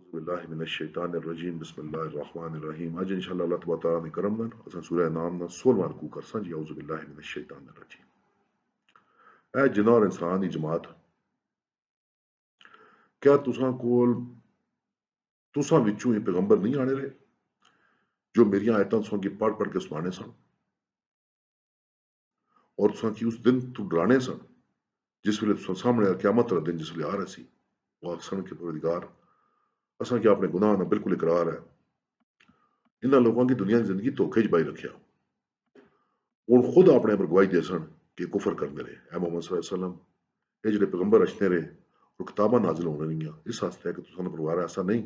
اعوذ اعوذ باللہ باللہ من من الشیطان الشیطان الرجیم الرجیم بسم اللہ اللہ الرحمن الرحیم انشاءاللہ کرم سورہ نام جی، اے جماعت کیا تساں تساں کول ہی پیغمبر نہیں آنے رہے جو میری رہ سن اور تساں کی اس دن تو ڈرانے سن جس ویلے تساں سامنے قیامت وامنے دن جس ویلے آ رہے سی وہ آخ سنگار گناہ نہ بالکل اقرار ہے لوگوں کی کی دنیا زندگی دھوکھے چ ہوں خود اپنے پر گواہی دے سن کہ کہ کفر کرتے رہے رہے اے محمد صلی اللہ علیہ وسلم یہ جڑے پیغمبر رچتے اور کتاباں نازل ہونے ہیں اس واسطے پروار ایسا نہیں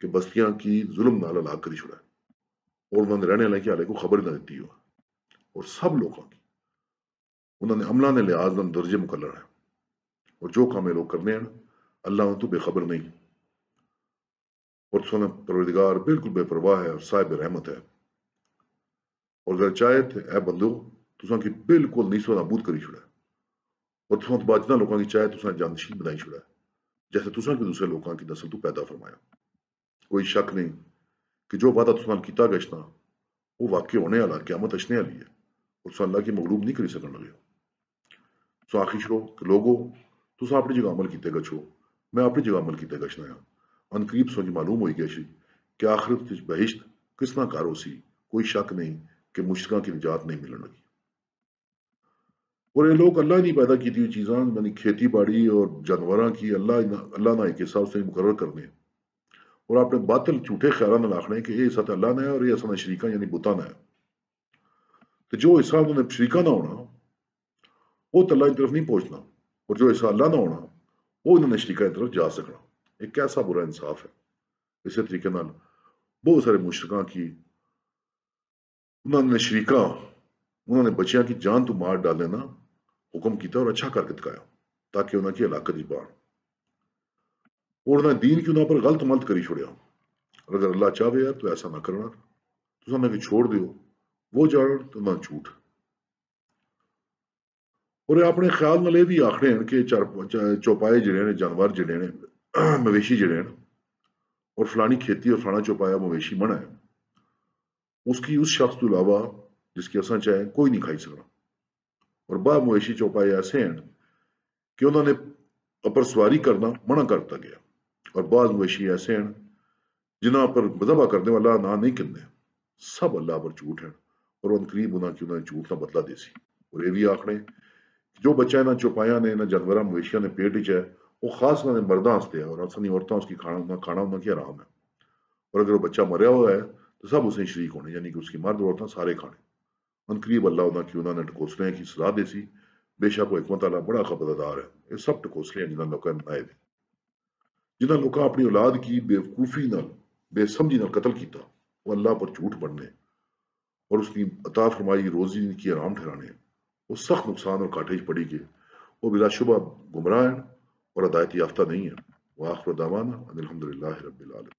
کہ بستیاں کی ظلم نال کری اور انہوں نے رہنے والے حالے کو خبر نہ دیتی ہو اور سب لوگوں کی انہوں نے عملہ نے لحاظ درجے مقرر ہے اور جو کام لوگ کرنے ہیں اللہ تو بے خبر نہیں اور سونا پروردگار بالکل بے پرواہ ہے اور اور اور صاحب رحمت ہے ہے ہے اے بندو کی کی کی کی بالکل نیسو نابود کری جانشین بنائی جیسے دوسرے نسل تو پیدا فرمایا کوئی شک نہیں کہ جو وعدہ کیتا گشنا وہ واقع ہونے والا قیامت اشنے ہے اور اللہ کی مغلوب نہیں کری سکن لگے آخی چھوڑو کہ لوگو اپنی اپنی جگہ جگہ عمل عمل کیتے کیتے گچھو میں تصویر انقریب سنج معلوم ہوئی گئی شریف کہ آخرت تجھ بہشت کسنا کارو سی کوئی شک نہیں کہ مشرقہ کی نجات نہیں ملن لگی اور یہ لوگ اللہ نہیں پیدا کی دیو چیزان یعنی کھیتی باڑی اور جانوراں کی اللہ نہ ایک حساب سے مقرر کرنے اور آپ نے باطل چھوٹے خیالہ نہ لاخنے کہ یہ حصہ اللہ نہ ہے اور یہ حصہ شریکہ یعنی بتا ہے تو جو حصہ انہوں نے شریکہ نہ ہونا وہ تو اللہ ان طرف نہیں پہنچنا اور جو حصہ اللہ نہ ہونا وہ انہوں نے شریکہ ان طرف جا سکنا کیسا برا انصاف ہے اسی طریقے نال بہت سارے کی کی کی کی انہوں انہوں انہوں انہوں انہوں نے نے نے بچیاں جان تو مار ڈالنے نا حکم کیتا اور اور اچھا کر کے دکھایا تاکہ دین پر غلط ملت کری چھوڑیا اور اگر اللہ چاہے تو ایسا نہ کرنا تو چھوڑ دیو وہ تو اور اپنے خیال بھی ہیں کہ چوپائے جڑے جانور جڑے ਮਵੇਸ਼ੀ मवेशी ਔਰ हैं ਖੇਤੀ ਔਰ खेती ਚੋਪਾਇਆ ਮਵੇਸ਼ੀ ਮਣਾ ਹੈ ਉਸ ਕੀ ਉਸ ਸ਼ਖਸ ਤੋਂ ਇਲਾਵਾ ਜਿਸ ਕੀ ਅਸਾਂ ਚਾਹੇ ਕੋਈ ਨਹੀਂ ਖਾਈ ਸਕਦਾ ਔਰ ਬਾ ਮਵੇਸ਼ੀ ਚੋਪਾਇਆ ਐਸੇ ਹਨ ਕਿ ਉਹਨਾਂ ਨੇ ਅਪਰ ਸਵਾਰੀ ਕਰਨਾ ਮਨਾ ਕਰਤਾ ਗਿਆ ਔਰ ਬਾਜ਼ ਮਵੇਸ਼ੀ ਐਸੇ ਹਨ ਜਿਨ੍ਹਾਂ ਪਰ ਮਜ਼ਬਾ ਕਰਦੇ ਵਾਲਾ ਨਾ ਨਹੀਂ ਕਿੰਨੇ ਸਭ ਅੱਲਾਹ ਪਰ ਝੂਠ ਹੈ ਔਰ ਉਹਨਾਂ ਕਰੀਬ ਉਹਨਾਂ ਕਿ ਉਹਨਾਂ ਝੂਠ ਦਾ ਬਦਲਾ ਦੇਸੀ ਔਰ ਇਹ ਵੀ ਆਖਣੇ ਜੋ ਬੱਚਾ ਇਹਨਾਂ ਚੋਪਾਇਆ ਨੇ ਇਹਨਾਂ ਜਨਵਰਾਂ ਮਵੇਸ਼ੀਆਂ ਨੇ ਪੇਟ ਵਿੱਚ ਹੈ وہ خاص طرح مرد واسطے اور عورتوں اس کی کھانا کھانا کیا ہے اور اگر وہ بچہ مریا ہوا ہے تو سب اسے شریک ہونے یعنی کہ اس کی مرد عورتیں سارے کھانے ان قریب اللہ منقریب کی سزا دے سی بے شک وہ حکمت اللہ بڑا ہے یہ سب ٹکوسلے جنہوں لوگ تھے جنہوں لوگ اپنی اولاد کی بے وقوفی نال قتل کیتا وہ اللہ پر جھوٹ پڑنے اور اس کی عطا فرمائی روزی کی آرام ٹھہرانے وہ سخت نقصان اور پڑی گے وہ بلا شبہ گمراہ ورضايتي آياتي وآخر دعوانا أن الحمد لله رب العالمين